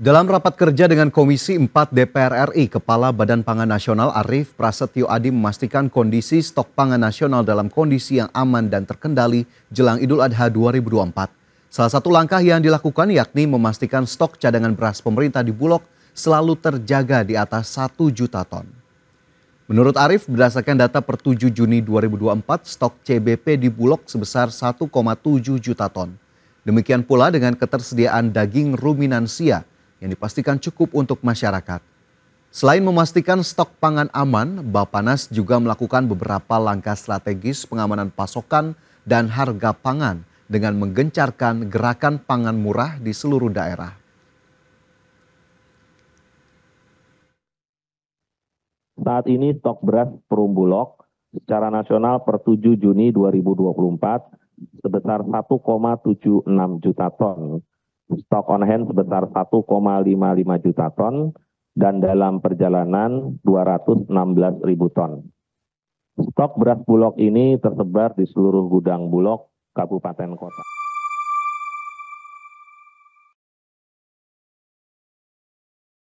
Dalam rapat kerja dengan Komisi 4 DPR RI, Kepala Badan Pangan Nasional Arif Prasetyo Adi memastikan kondisi stok pangan nasional dalam kondisi yang aman dan terkendali jelang Idul Adha 2024. Salah satu langkah yang dilakukan yakni memastikan stok cadangan beras pemerintah di Bulog selalu terjaga di atas 1 juta ton. Menurut Arif, berdasarkan data per 7 Juni 2024, stok CBP di Bulog sebesar 1,7 juta ton. Demikian pula dengan ketersediaan daging ruminansia yang dipastikan cukup untuk masyarakat. Selain memastikan stok pangan aman, Bapanas juga melakukan beberapa langkah strategis pengamanan pasokan dan harga pangan dengan menggencarkan gerakan pangan murah di seluruh daerah. Saat ini stok beras perumbulok secara nasional per 7 Juni 2024 sebesar 1,76 juta ton stok on hand sebesar 1,55 juta ton dan dalam perjalanan 216 ribu ton. Stok beras Bulog ini tersebar di seluruh gudang Bulog, kabupaten kota.